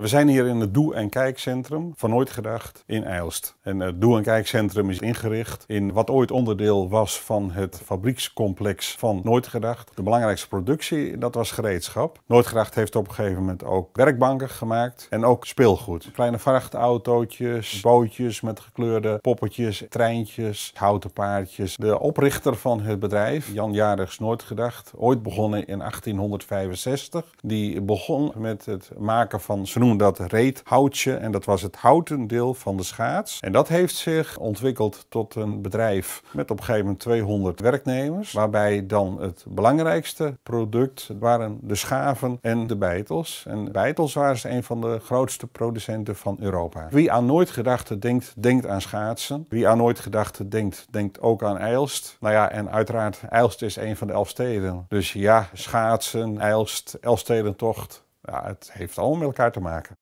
We zijn hier in het Doe- en Kijkcentrum van Nooitgedacht Gedacht in Eilst. En het Doe- en Kijkcentrum is ingericht in wat ooit onderdeel was van het fabriekscomplex van Nooit Gedacht. De belangrijkste productie, dat was gereedschap. Nooit Gedacht heeft op een gegeven moment ook werkbanken gemaakt en ook speelgoed. Kleine vrachtautootjes, bootjes met gekleurde poppetjes, treintjes, houten paardjes. De oprichter van het bedrijf, Jan Jarigs Nooit Gedacht, ooit begonnen in 1865, die begon met het maken van snoer noemen dat reethoutje en dat was het houten deel van de schaats. En dat heeft zich ontwikkeld tot een bedrijf met op gegeven moment 200 werknemers, waarbij dan het belangrijkste product waren de schaven en de bijtels. En bijtels waren een van de grootste producenten van Europa. Wie aan nooit gedachten denkt, denkt aan schaatsen. Wie aan nooit gedachten denkt, denkt ook aan Eilst. Nou ja, en uiteraard, Eilst is een van de elf steden. Dus ja, schaatsen, Eilst, Elfstedentocht, ja, het heeft allemaal met elkaar te maken.